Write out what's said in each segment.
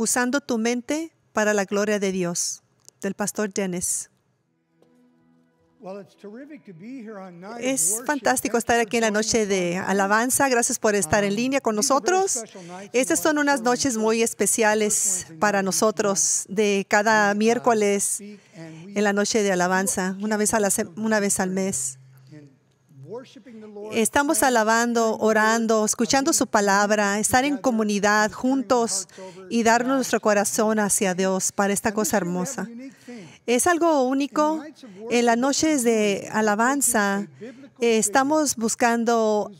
Usando tu mente para la gloria de Dios, del pastor Dennis. Es fantástico estar aquí en la noche de alabanza. Gracias por estar en um, línea con nosotros. Estas son unas noches muy especiales para nosotros de cada uh, miércoles en la noche de alabanza, una vez, a una vez al mes. Estamos alabando, orando, escuchando su palabra, estar en comunidad juntos y dar nuestro corazón hacia Dios para esta cosa hermosa. Es algo único. En las noches de alabanza eh, estamos buscando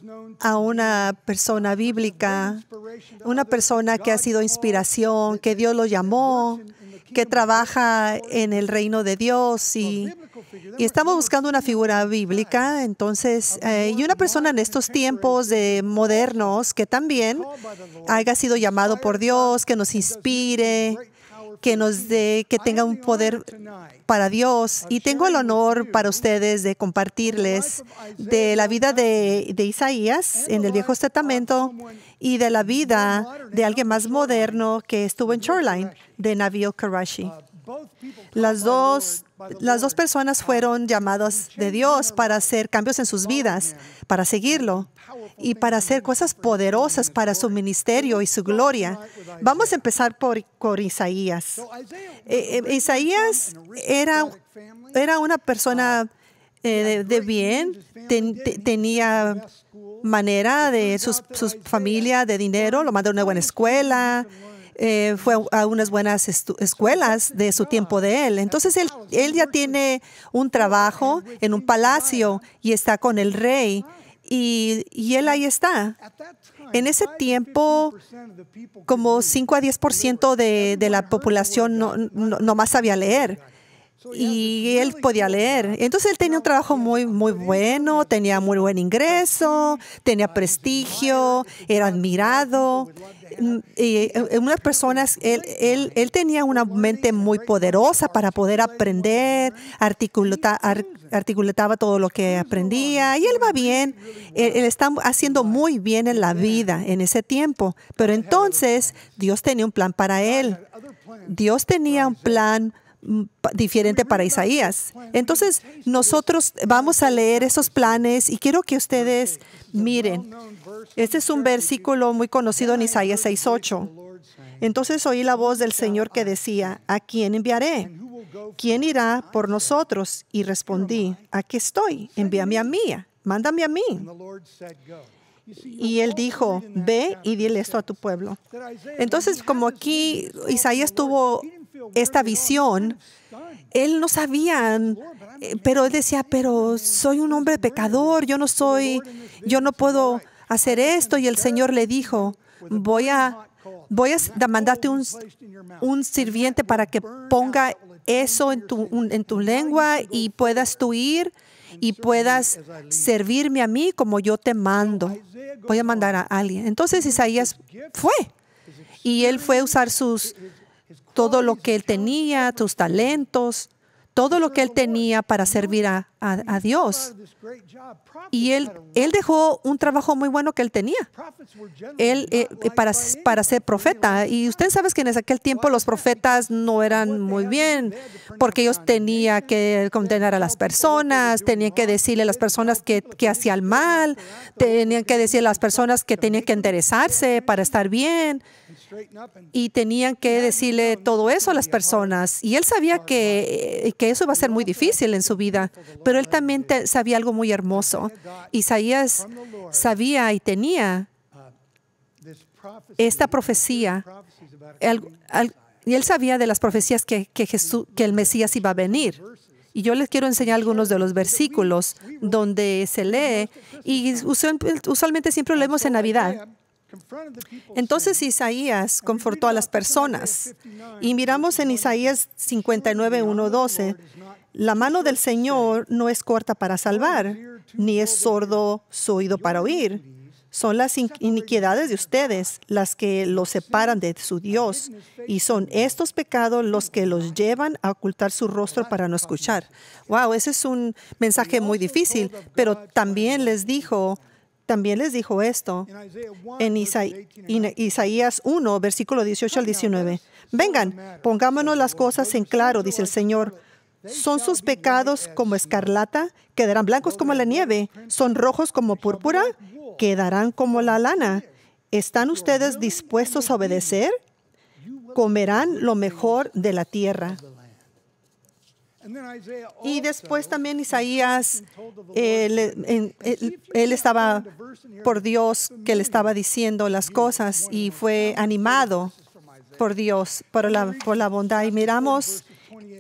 a una persona bíblica, una persona que ha sido inspiración, que Dios lo llamó, que trabaja en el reino de Dios y, y estamos buscando una figura bíblica. Entonces, eh, y una persona en estos tiempos de modernos que también haya sido llamado por Dios, que nos inspire que nos dé, que tenga un poder para Dios. Y tengo el honor para ustedes de compartirles de la vida de, Isaías en el Viejo Testamento y de la vida de alguien más moderno que estuvo en Shoreline, de Navio Karashi. Uh, las dos, las dos personas uh, fueron llamadas de Dios para hacer cambios en sus vidas, para seguirlo y para hacer cosas poderosas para su ministerio y su gloria. Vamos a empezar por, Isaías. Eh, eh, Isaías era, era una persona eh, de, bien, tenía manera de su sus familia de dinero, lo mandó a una buena escuela, fue a unas buenas escuelas de su tiempo de él. Entonces él, él ya tiene un trabajo en un palacio y está con el rey y, él ahí está. En ese tiempo, como 5 a 10% de, de la población no, no más sabía leer y él podía leer. Entonces él tenía un trabajo muy, muy bueno, tenía muy buen ingreso, tenía prestigio, era admirado. Mm, y eh, eh, unas personas, él, él, tenía una mente muy poderosa para poder aprender, articulaba todo lo que aprendía y él va bien, él, él está haciendo muy bien en la vida en ese tiempo. Pero entonces Dios tenía un plan para él. Dios tenía un plan diferente para Isaías. Entonces, nosotros vamos a leer esos planes y quiero que ustedes miren. Este es un versículo muy conocido en Isaías 6.8. Entonces oí la voz del Señor que decía, ¿a quién enviaré? ¿Quién irá por nosotros? Y respondí, aquí estoy, envíame a mí, mándame a mí. Y él dijo, ve y dile esto a tu pueblo. Entonces, como aquí Isaías tuvo esta visión, él no sabía, eh, pero él decía, pero soy un hombre pecador, yo no soy, yo no puedo hacer esto. Y el Señor le dijo, voy a, voy a mandarte un, sirviente para que ponga eso en tu, en tu lengua y puedas tú ir y puedas servirme a mí como yo te mando. Voy a mandar a alguien. Entonces Isaías fue. Y él fue a usar sus, todo lo que él tenía, tus talentos, todo lo que él tenía para servir a, Dios. Y él, él dejó un trabajo muy bueno que él tenía. Él eh, eh, para, para ser profeta. Y usted sabe que en aquel tiempo los profetas no eran muy bien, porque ellos tenían que condenar a las personas, tenían que decirle a las personas que, que hacían mal, tenían que decirle a las personas que tenían que interesarse para estar bien y tenían que decirle todo eso a las personas. Y él sabía eh, que, eso iba a ser muy difícil en su vida, pero él también sabía algo muy hermoso. Isaías sabía y tenía uh, esta profecía. y él sabía de las profecías que, que, que el Mesías iba a venir. Y yo les quiero enseñar algunos de los versículos donde se lee y usualmente siempre lo leemos en Navidad. Entonces Isaías confortó a las personas. Y miramos en Isaías 59, la mano del Señor no es corta para salvar, ni es sordo su oído para oír. Son las iniquidades de ustedes las que los separan de su Dios, y son estos pecados los que los llevan a ocultar su rostro para no escuchar. Wow, ese es un mensaje muy difícil, pero también les dijo también les dijo esto en Isaías 1, versículo 18 al 19. Vengan, pongámonos las cosas en claro, dice el Señor. Son sus pecados como escarlata, quedarán blancos como la nieve, son rojos como púrpura, quedarán como la lana. ¿Están ustedes dispuestos a obedecer? Comerán lo mejor de la tierra. Y después también Isaías, eh, eh, él, estaba por Dios que le estaba diciendo las cosas y fue animado por Dios, por la, por la bondad. Y miramos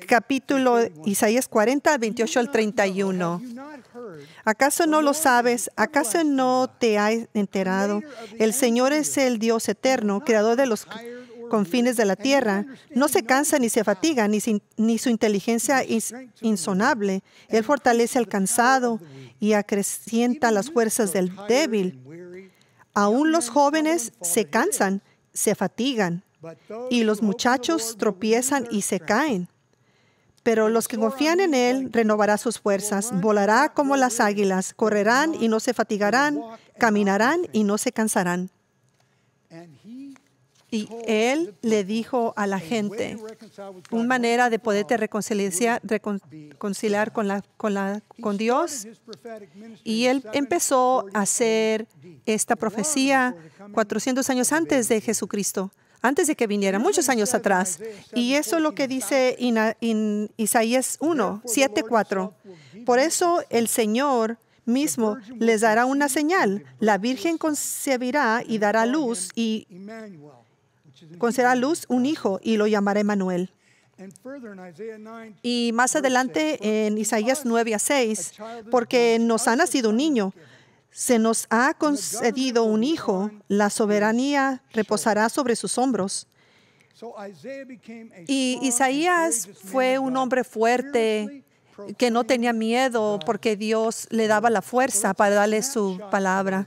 capítulo Isaías 40, 28 al 31. ¿Acaso no lo sabes? ¿Acaso no te has enterado? El Señor es el Dios eterno, creador de los confines de la tierra. No se cansa ni se fatiga, ni, su inteligencia es insonable. Él fortalece al cansado y acrecienta las fuerzas del débil. Aún los jóvenes se cansan, se fatigan, y los muchachos tropiezan y se caen. Pero los que confían en Él renovará sus fuerzas, volará como las águilas, correrán y no se fatigarán, caminarán y no se cansarán. Y él le dijo a la gente, una manera de poderte reconciliar, con, la, con Dios. Y él empezó a hacer esta profecía 400 años antes de Jesucristo, antes de que viniera, muchos años atrás. Y eso es lo que dice en Isaías 1, 7, 4. Por eso el Señor mismo les dará una señal. La Virgen concebirá y dará luz y concederá a luz un hijo y lo llamaré Manuel. Y más adelante en Isaías 9 a 6, porque nos ha nacido un niño, se nos ha concedido un hijo, la soberanía reposará sobre sus hombros. Y Isaías fue un hombre fuerte que no tenía miedo porque Dios le daba la fuerza para darle su palabra.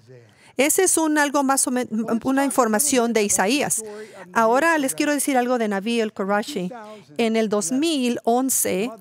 Ese es un algo más una información de Isaías. Ahora les quiero decir algo de Naví el En el 2011,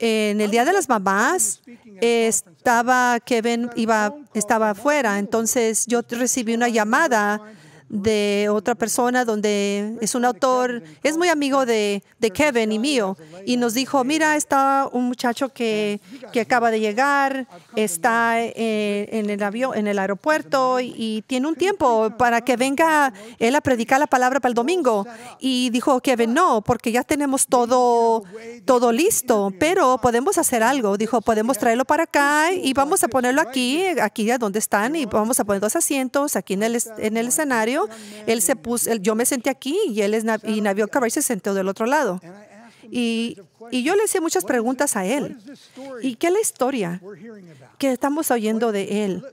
en el Día de las Mamás, estaba Kevin, iba, estaba afuera. Entonces yo recibí una llamada de otra persona donde es un autor, es muy amigo de, de Kevin y mío, y nos dijo, mira, está un muchacho que, que acaba de llegar, está eh, en, el avión, en el aeropuerto y, tiene un tiempo para que venga él a predicar la palabra para el domingo. Y dijo Kevin, no, porque ya tenemos todo, todo listo, pero podemos hacer algo. Dijo, podemos traerlo para acá y vamos a ponerlo aquí, aquí donde están, y vamos a poner dos asientos aquí en el, en el escenario él se yo me senté aquí y, él es, Navio se sentó del otro lado. Y, yo le hacía muchas preguntas a él. ¿Y qué es la historia que estamos oyendo de él?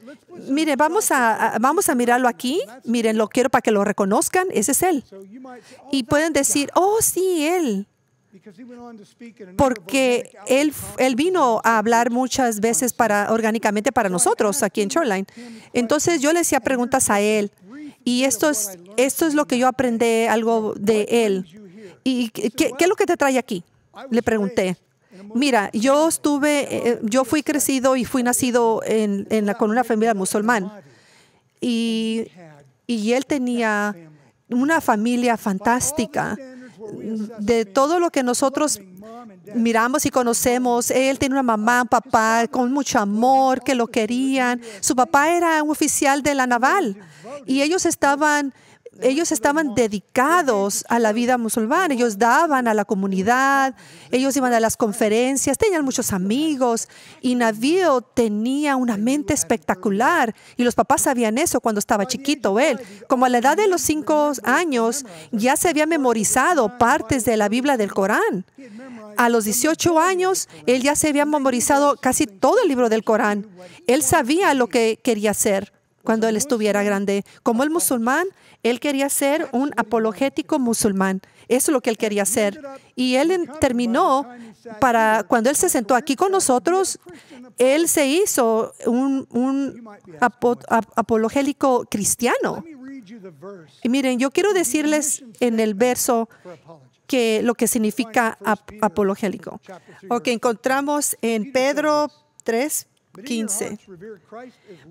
Mire, vamos a, vamos a mirarlo aquí. Miren, lo quiero para que lo reconozcan. Ese es él. Y pueden decir, oh, sí, él. Porque él, él vino a hablar muchas veces para, orgánicamente para nosotros aquí en Shoreline. Entonces yo le hacía preguntas a él y esto es, esto es lo que yo aprendí algo de él. ¿Y qué, es lo que te trae aquí? Le pregunté. Mira, yo estuve, eh, yo fui crecido y fui nacido en, la, con una familia musulmán. Y, y él tenía una familia fantástica de todo lo que nosotros miramos y conocemos, él tiene una mamá, un papá con mucho amor, que lo querían. Su papá era un oficial de la naval y ellos estaban ellos estaban dedicados a la vida musulmana, ellos daban a la comunidad, ellos iban a las conferencias, tenían muchos amigos y Navío tenía una mente espectacular y los papás sabían eso cuando estaba chiquito él. Como a la edad de los cinco años ya se había memorizado partes de la Biblia del Corán. A los 18 años él ya se había memorizado casi todo el libro del Corán. Él sabía lo que quería hacer cuando él estuviera grande. Como el musulmán, él quería ser un apologético musulmán. Eso es lo que él quería hacer. Y él terminó para cuando él se sentó aquí con nosotros, él se hizo un, un apologético cristiano. Y miren, yo quiero decirles en el verso que lo que significa apologético. O que encontramos en Pedro 3, 15.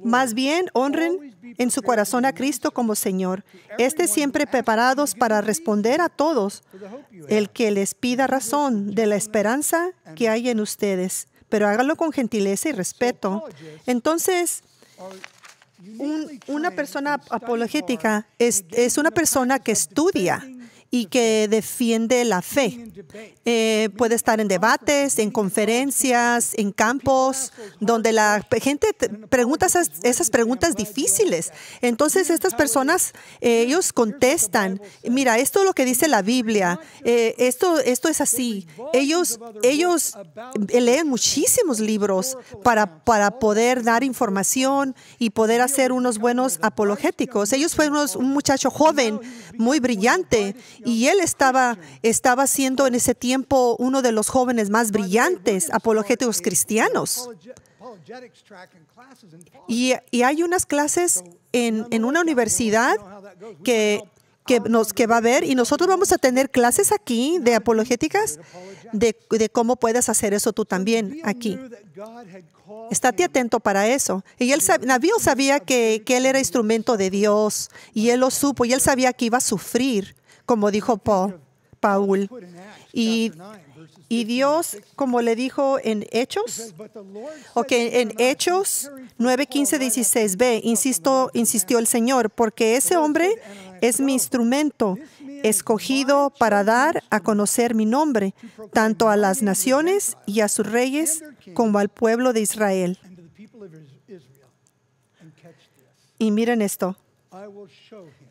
Más bien, honren en su corazón a Cristo como Señor, esté siempre preparados para responder a todos el que les pida razón de la esperanza que hay en ustedes, pero háganlo con gentileza y respeto. Entonces, una persona apologética es, una persona que estudia y que defiende la fe. Eh, puede estar en debates, en conferencias, en campos, donde la gente pregunta esas, preguntas difíciles. Entonces estas personas, eh, ellos contestan, mira, esto es lo que dice la Biblia, eh, esto, esto es así. Ellos, ellos leen muchísimos libros para, para poder dar información y poder hacer unos buenos apologéticos. Ellos fueron un muchacho joven muy brillante y él estaba, estaba siendo en ese tiempo uno de los jóvenes más brillantes apologéticos cristianos. Y, y hay unas clases en, en una universidad que nos, que va a ver y nosotros vamos a tener clases aquí de apologéticas de, cómo puedes hacer eso tú también aquí. Estate atento para eso. Y él Nabil sabía que, él era instrumento de Dios y él lo supo y él sabía que iba a sufrir, como dijo Paul. Paul. Y y Dios, como le dijo en Hechos, o que en Hechos 9, 15, 16b, insisto, insistió el Señor, porque ese hombre es mi instrumento escogido para dar a conocer mi nombre, tanto a las naciones y a sus reyes como al pueblo de Israel. Y miren esto.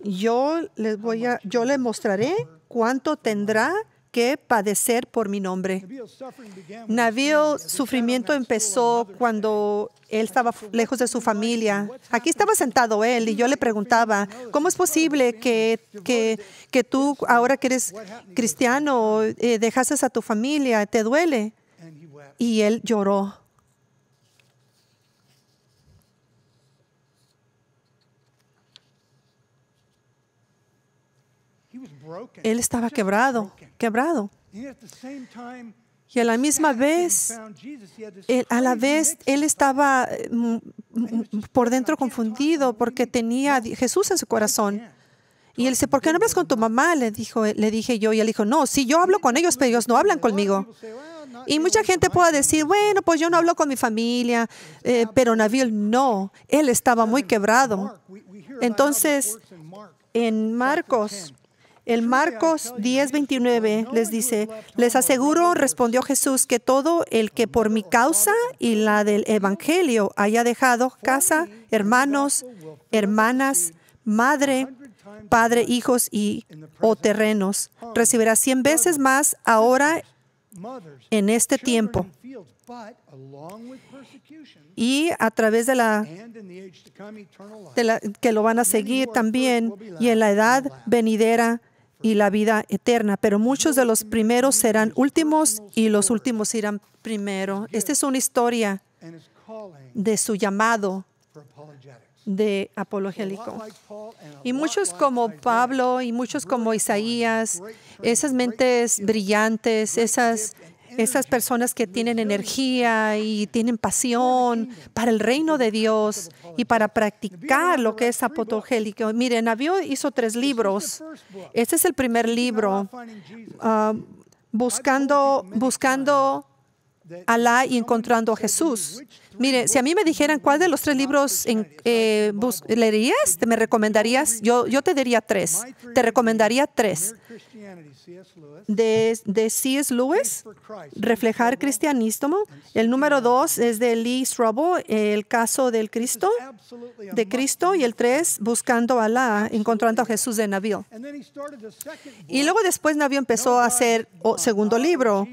Yo les voy a, yo les mostraré cuánto tendrá que padecer por mi nombre. Navío sufrimiento empezó cuando él estaba lejos de su familia. Aquí estaba sentado él y yo le preguntaba, ¿cómo es posible que, tú, ahora que eres cristiano, eh, dejases a tu familia? ¿Te duele? Y él lloró. Él estaba quebrado, quebrado. Y a la misma vez, a la vez, él estaba eh, por dentro confundido porque tenía a Jesús en su corazón. Y él dice, ¿por qué no hablas con tu mamá? Le, dijo, eh, le dije yo. Y él dijo, no, si yo hablo con ellos, pero ellos no hablan conmigo. Y mucha gente puede decir, bueno, pues yo no hablo con mi familia, eh, pero Nabil no, él estaba muy quebrado. Entonces, en Marcos el Marcos 10:29 les dice, les aseguro, respondió Jesús, que todo el que por mi causa y la del Evangelio haya dejado casa, hermanos, hermanas, madre, padre, hijos y o terrenos, recibirá cien veces más ahora en este tiempo. Y a través de la, de la que lo van a seguir también y en la edad venidera y la vida eterna, pero muchos de los primeros serán últimos y los últimos irán primero. Esta es una historia de su llamado de apologélico. Y muchos como Pablo y muchos como Isaías, esas mentes brillantes, esas esas personas que tienen energía y tienen pasión para el reino de Dios y para practicar lo que es apotogélico. Miren, Navio hizo tres libros. Este es el primer libro, ah, buscando, buscando la y encontrando a Jesús. Mire, si a mí me dijeran cuál de los tres libros eh, leerías, te me recomendarías, yo, yo te diría tres. Te recomendaría tres de, de C.S. Lewis, Reflejar Cristianismo. El número dos es de Lee Strobel, El caso del Cristo, de Cristo. Y el tres, Buscando a Alá, Encontrando a Jesús de navío Y luego después Navio empezó a hacer segundo libro,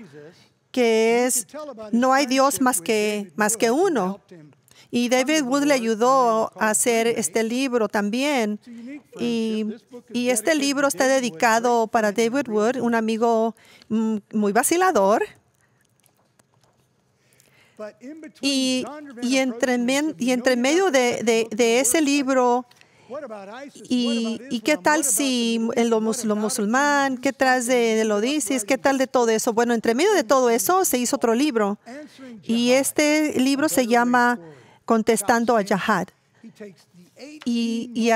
que es No hay Dios más que, más que uno. Y David Wood le ayudó a hacer este libro también. Y, este libro está dedicado para David Wood, un amigo mm, muy vacilador. Y, entre, y entre medio de, ese libro, y, qué tal si lo, musulmán? ¿Qué tal de, lo dices? ¿Qué tal de todo eso? Bueno, entre medio de todo eso se hizo otro libro. Y este libro se llama contestando a Yahad. Y,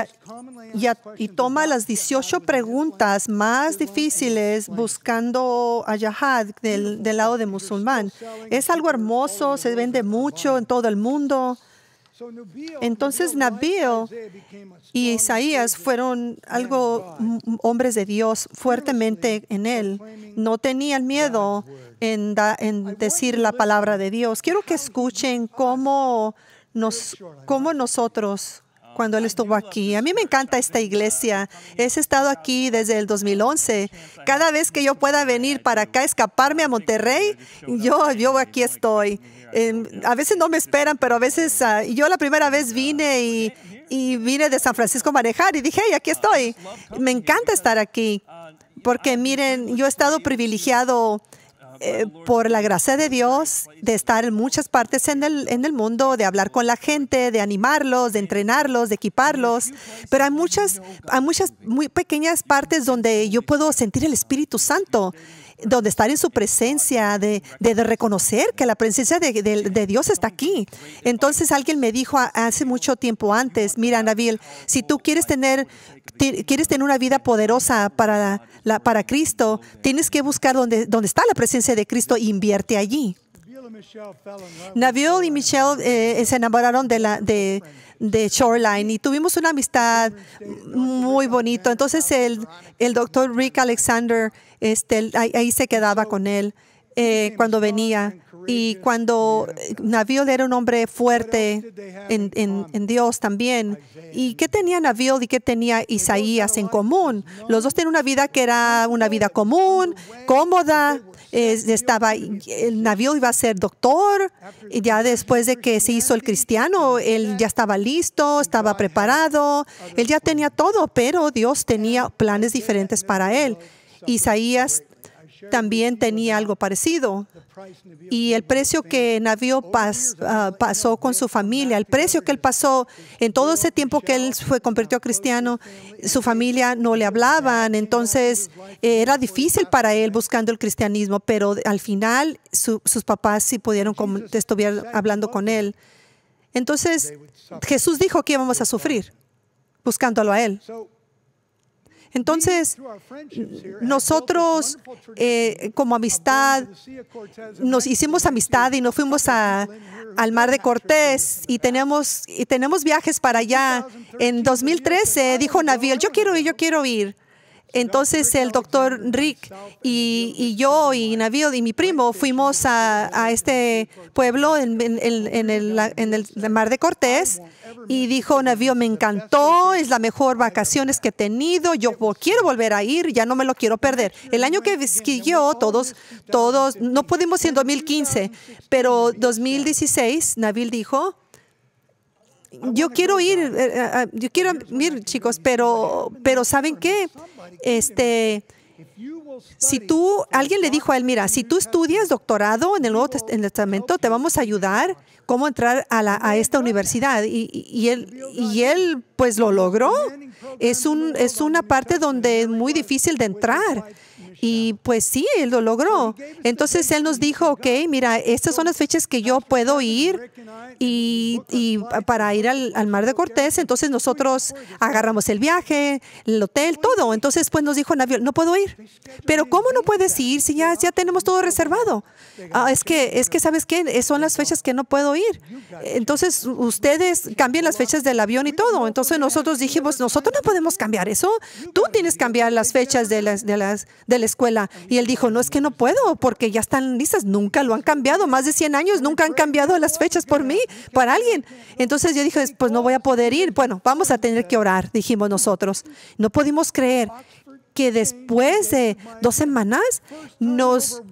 y, toma las 18 preguntas más difíciles buscando a Yahad del, lado de musulmán. Es algo hermoso, se vende mucho en todo el mundo. Entonces Nabil y Isaías fueron algo hombres de Dios fuertemente en él. No tenían miedo en, en decir la palabra de Dios. Quiero que escuchen cómo nos, como nosotros cuando él estuvo aquí. A mí me encanta esta iglesia. He estado aquí desde el 2011. Cada vez que yo pueda venir para acá, escaparme a Monterrey, yo, yo aquí estoy. a veces no me esperan, pero a veces ah, yo la primera vez vine y, y vine de San Francisco a manejar y dije, hey, aquí estoy. Me encanta estar aquí porque miren, yo he estado privilegiado eh, por la gracia de Dios, de estar en muchas partes en el, en el mundo, de hablar con la gente, de animarlos, de entrenarlos, de equiparlos. Pero hay muchas, hay muchas muy pequeñas partes donde yo puedo sentir el Espíritu Santo donde estar en su presencia, de, de, reconocer que la presencia de, de, Dios está aquí. Entonces alguien me dijo hace mucho tiempo antes, mira, Nabil, si tú quieres tener, quieres tener una vida poderosa para, la, para Cristo, tienes que buscar donde, donde está la presencia de Cristo e invierte allí. Nabil y Michelle eh, se enamoraron de, la, de, Shoreline y tuvimos una amistad muy bonita. Entonces el, el doctor Rick Alexander este, ahí, se quedaba con él eh, cuando venía y cuando eh, Naviol era un hombre fuerte en, Dios también, ¿y qué tenía Naviol y qué tenía Isaías en común? Los dos tenían una vida que era una vida común, cómoda. estaba, iba a ser doctor, y ya después de que se hizo el cristiano, él ya estaba listo, estaba preparado, él ya tenía todo, pero Dios tenía planes diferentes para él. Isaías también tenía algo parecido. Y el precio que Navio ah, pasó con su familia, el precio que él pasó en todo ese tiempo que él fue convirtió a cristiano, su familia no le hablaban, entonces eh, era difícil para él buscando el cristianismo, pero al final sus papás sí pudieron, estuvieron hablando con él. Entonces Jesús dijo que íbamos a sufrir buscándolo a él. Entonces, nosotros eh, como amistad, nos hicimos amistad y nos fuimos al mar de Cortés y tenemos, y tenemos viajes para allá. En 2013 dijo Naviel, yo quiero ir, yo quiero ir. Entonces el doctor Rick y, yo y Navío y mi primo fuimos a, este pueblo en, el, Mar de Cortés y dijo Navío, me encantó, es la mejor vacaciones que he tenido, yo quiero volver a ir, ya no me lo quiero perder. El año que yo, todos, todos, no pudimos ir en 2015, pero 2016, Nabil dijo, yo quiero ir, eh, eh, eh, yo quiero ir, chicos, pero, pero ¿saben qué? Este, si tú, alguien le dijo a él, mira, si tú estudias doctorado en el Nuevo Testamento, te vamos a ayudar cómo entrar a, a esta universidad. Y, él, y él pues lo logró. Es, un, es una parte donde es muy difícil de entrar. Y pues sí, él lo logró. Entonces él nos dijo, ok, mira, estas son las fechas que yo puedo ir y, para ir al, Mar de Cortés. Entonces nosotros agarramos el viaje, el hotel, todo. Entonces pues nos dijo, Navio, no puedo ir. Pero ¿cómo no puedes ir si ya, ya tenemos todo reservado? Ah, es que, es que, ¿sabes qué? Son las fechas que no puedo ir. Entonces, ustedes cambien las fechas del avión y todo. Entonces, nosotros dijimos, nosotros no podemos cambiar eso. Tú tienes que cambiar las fechas de, las, de, las, de la escuela. Y él dijo, no, es que no puedo porque ya están listas. Nunca lo han cambiado. Más de 100 años nunca han cambiado las fechas por mí, para alguien. Entonces, yo dije, pues no voy a poder ir. Bueno, vamos a tener que orar, dijimos nosotros. No pudimos creer que después de dos semanas nos,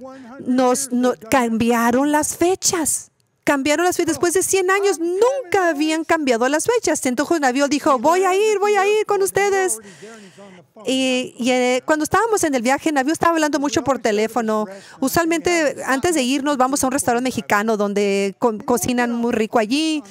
nos, cambiaron las fechas cambiaron las fechas. Después de 100 años nunca habían cambiado las fechas. Entonces Navío dijo, voy a ir, voy a ir con ustedes. Y, eh, cuando estábamos en el viaje, Navío estaba hablando mucho por teléfono. Usualmente antes de irnos vamos a un restaurante mexicano donde cocinan muy rico allí.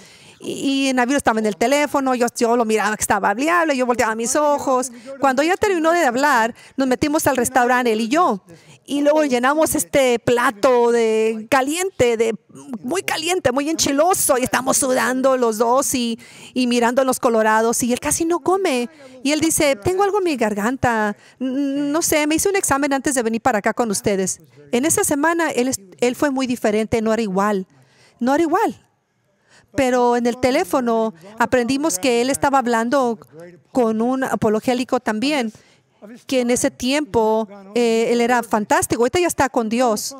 Y, naviro Nabil estaba en el teléfono, yo, yo lo miraba que estaba hablable, yo volteaba mis ojos. Cuando ella terminó de hablar, nos metimos al restaurante, él y yo. Y luego llenamos este plato de caliente, de muy caliente, muy enchiloso. Y estamos sudando los dos y, y mirando los colorados. Y él casi no come. Y él dice, tengo algo en mi garganta. No sé, me hice un examen antes de venir para acá con ustedes. En esa semana él, él fue muy diferente, no era igual. No era igual. Pero en el teléfono aprendimos que él estaba hablando con un apologélico también, que en ese tiempo eh, él era fantástico. Ahorita ya está con Dios.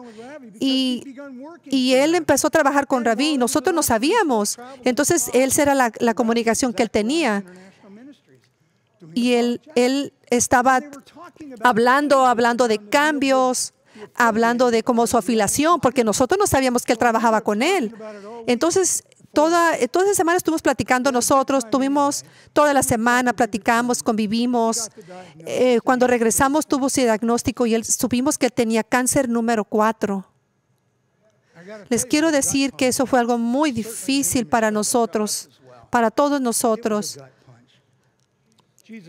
Y, y él empezó a trabajar con Rabí. Nosotros no sabíamos. Entonces, él era la, la comunicación que él tenía y él, él estaba hablando, hablando de cambios, hablando de como su afilación, porque nosotros no sabíamos que él trabajaba con él. Entonces, Toda, eh, toda esa semana estuvimos platicando nosotros, tuvimos toda la semana, platicamos, convivimos. Eh, cuando regresamos tuvo su diagnóstico y él, supimos que tenía cáncer número 4. Les quiero decir que eso fue algo muy difícil para nosotros, para todos nosotros.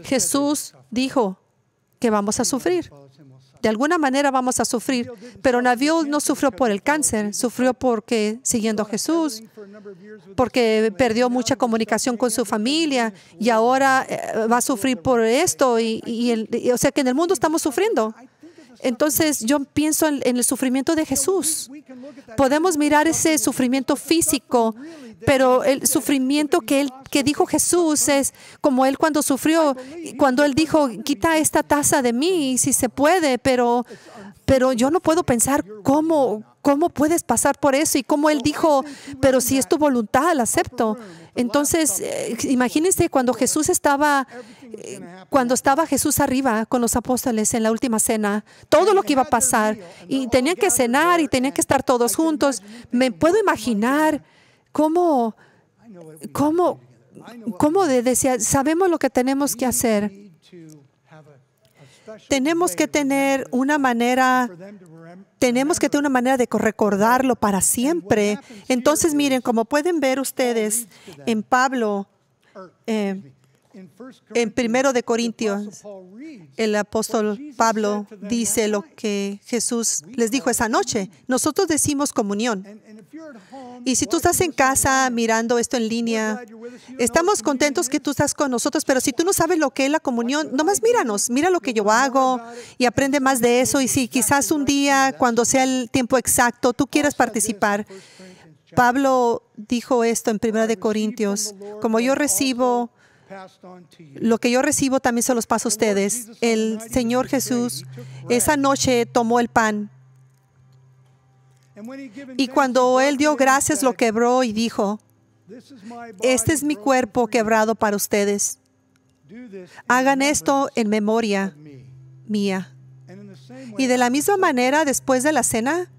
Jesús dijo que vamos a sufrir. De alguna manera vamos a sufrir, pero Navio no sufrió por el cáncer, sufrió porque siguiendo a Jesús, porque perdió mucha comunicación con su familia y ahora eh, va a sufrir por esto. Y, o sea que en el mundo estamos sufriendo. Entonces yo pienso en, el sufrimiento de Jesús. Podemos mirar ese sufrimiento físico, pero el sufrimiento que, él, que dijo Jesús es como él cuando sufrió, cuando él dijo, quita esta taza de mí si se puede, pero, pero yo no puedo pensar cómo, ¿Cómo puedes pasar por eso? Y como él dijo, pero si es tu voluntad, la acepto. Entonces, eh, imagínense cuando Jesús estaba, eh, cuando estaba Jesús arriba con los apóstoles en la última cena, todo lo que iba a pasar, y tenían que cenar y tenían que estar todos juntos. Me puedo imaginar cómo, cómo, cómo decía, sabemos lo que tenemos que hacer. Tenemos que tener una manera tenemos que tener una manera de recordarlo para siempre. Entonces, miren, como pueden ver ustedes en Pablo, eh, en primero de Corintios, el apóstol Pablo dice lo que Jesús les dijo esa noche. Nosotros decimos comunión y si tú estás en casa mirando esto en línea, estamos contentos que tú estás con nosotros, pero si tú no sabes lo que es la comunión, nomás míranos, mira lo que yo hago y aprende más de eso. Y si quizás un día, cuando sea el tiempo exacto, tú quieras participar. Pablo dijo esto en Primera de Corintios, como yo recibo lo que yo recibo también se los paso a ustedes. El Señor Jesús esa noche tomó el pan y cuando él dio gracias, lo quebró y dijo, este es mi cuerpo quebrado para ustedes. Hagan esto en memoria mía. Y de la misma manera, después de la cena,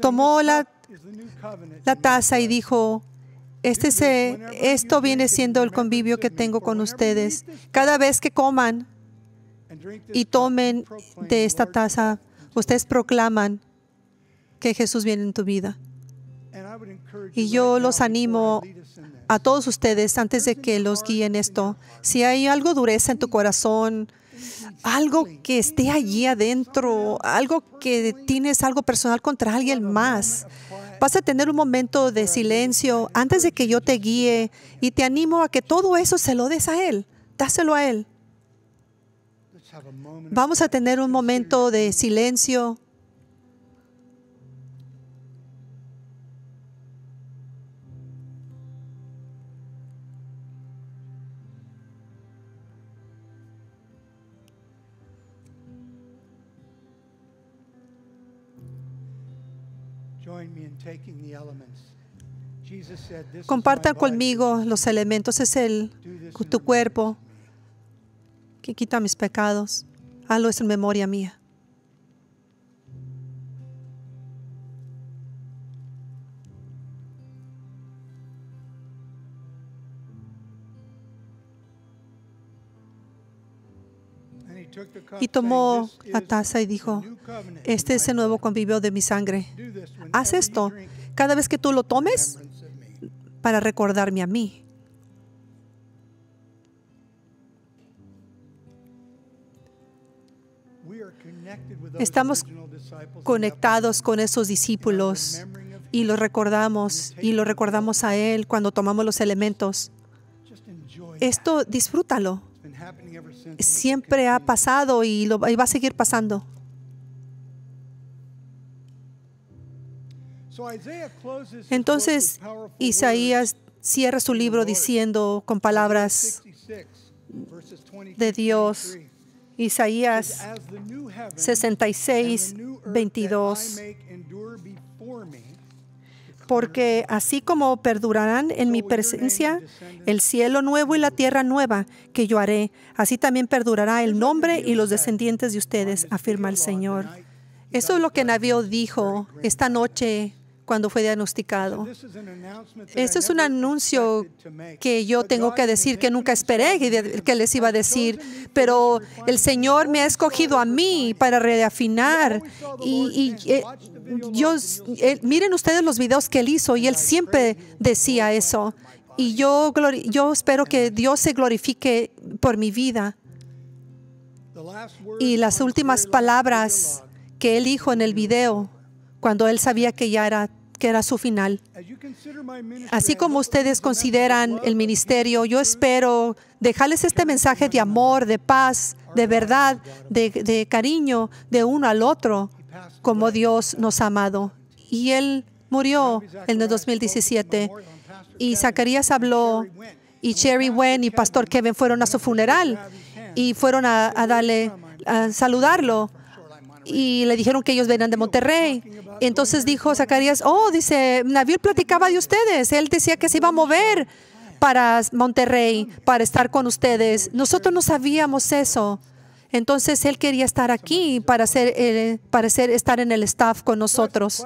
tomó la, taza y dijo, este se, esto viene siendo el convivio que tengo con ustedes. Cada vez que coman y tomen de esta taza, ustedes proclaman que Jesús viene en tu vida. Y yo los animo a todos ustedes antes de que los guíen esto. Si hay algo dureza en tu corazón, algo que esté allí adentro, algo que tienes algo personal contra alguien más, Vas a tener un momento de silencio antes de que yo te guíe y te animo a que todo eso se lo des a Él. Dáselo a Él. Vamos a tener un momento de silencio Comparta conmigo los elementos. Es el, tu cuerpo que quita mis pecados. Hazlo es en memoria mía. y tomó la taza y dijo, este es el nuevo convivio de mi sangre. Haz esto cada vez que tú lo tomes para recordarme a mí. Estamos conectados con esos discípulos y lo recordamos y lo recordamos a Él cuando tomamos los elementos. Esto disfrútalo siempre ha pasado y, va a seguir pasando. Entonces Isaías cierra su libro diciendo con palabras de Dios, Isaías 66, 22 porque así como perdurarán en mi presencia el cielo nuevo y la tierra nueva que yo haré, así también perdurará el nombre y los descendientes de ustedes, afirma el Señor. Eso es lo que Navío dijo esta noche cuando fue diagnosticado. Este es un anuncio que yo tengo que decir que nunca esperé que les iba a decir, pero el Señor me ha escogido a mí para reafinar. Y, eh, yo, eh, miren ustedes los videos que él hizo y él siempre decía eso. Y yo, yo espero que Dios se glorifique por mi vida. Y las últimas palabras que él dijo en el video cuando él sabía que ya era que era su final. Así como ustedes consideran el ministerio, yo espero dejarles este mensaje de amor, de paz, de verdad, de, cariño de uno al otro, como Dios nos ha amado. Y él murió en el 2017. Y Zacarías habló, y Cherry Wen y Pastor Kevin fueron a su funeral y fueron a darle, a saludarlo. Y le dijeron que ellos venían de Monterrey. Entonces dijo Zacarías, oh, dice, Navier platicaba de ustedes, él decía que se iba a mover para Monterrey, para estar con ustedes. Nosotros no sabíamos eso. Entonces él quería estar aquí para, ser, eh, para estar en el staff con nosotros.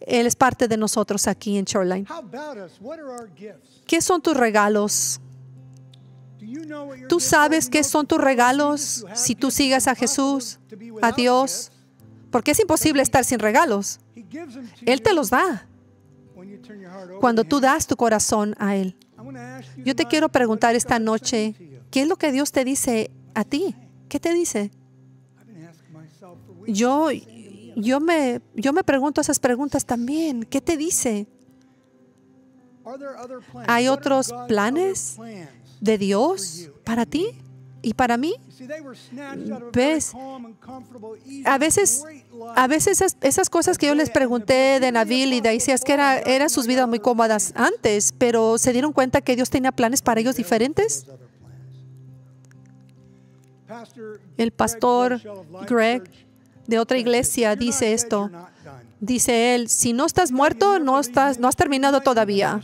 Él es parte de nosotros aquí en Shoreline. ¿Qué son tus regalos? ¿Tú sabes qué son tus regalos si tú sigas a Jesús, a Dios? Porque es imposible estar sin regalos. Él te los da cuando tú das tu corazón a Él. Yo te quiero preguntar esta noche, ¿qué es lo que Dios te dice a ti? ¿Qué te dice? Yo, yo, me, yo me pregunto esas preguntas también. ¿Qué te dice? ¿Hay otros planes de Dios para ti? Y para mí, ves, a veces, a veces esas, cosas que yo les pregunté de Nabil y de Isías, que era, eran sus vidas muy cómodas antes, pero se dieron cuenta que Dios tenía planes para ellos diferentes. El pastor Greg de otra iglesia dice esto. Dice él, si no estás muerto, no, estás, no has terminado todavía.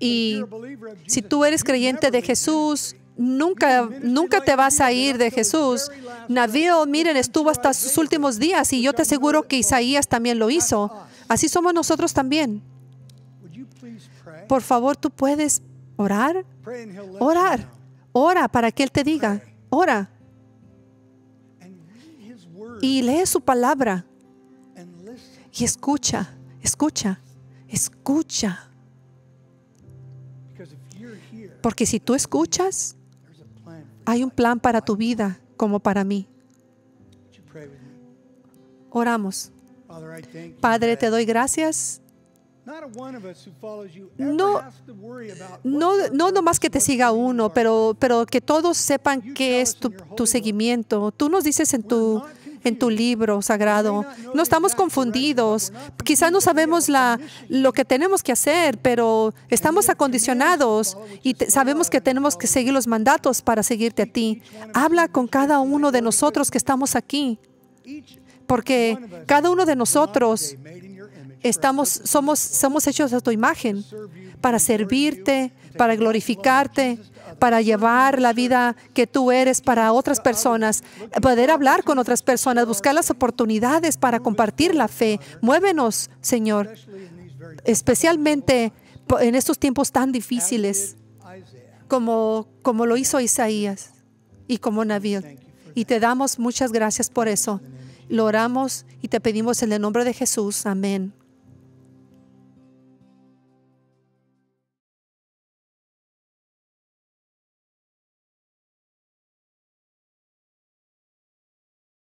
Y si tú eres creyente de Jesús, nunca, nunca te vas a ir de Jesús. Navío, miren, estuvo hasta sus últimos días y yo te aseguro que Isaías también lo hizo. Así somos nosotros también. Por favor, tú puedes orar. Orar. Ora para que Él te diga. Ora. Y lee su palabra. Y escucha, escucha, escucha. Porque si tú escuchas, hay un plan para tu vida como para mí. Oramos. Padre, te doy gracias. No, no, no nomás que te siga uno, pero, pero que todos sepan qué es tu, tu seguimiento. Tú nos dices en tu en tu libro sagrado. No estamos confundidos. quizás no sabemos la, lo que tenemos que hacer, pero estamos acondicionados y sabemos que tenemos que seguir los mandatos para seguirte a ti. Habla con cada uno de nosotros que estamos aquí, porque cada uno de nosotros estamos, somos, somos hechos a tu imagen para servirte, para glorificarte, para llevar la vida que tú eres para otras personas, poder hablar con otras personas, buscar las oportunidades para compartir la fe. Muévenos, Señor, especialmente en estos tiempos tan difíciles como, como lo hizo Isaías y como Nabil. Y te damos muchas gracias por eso. Lo oramos y te pedimos en el nombre de Jesús. Amén.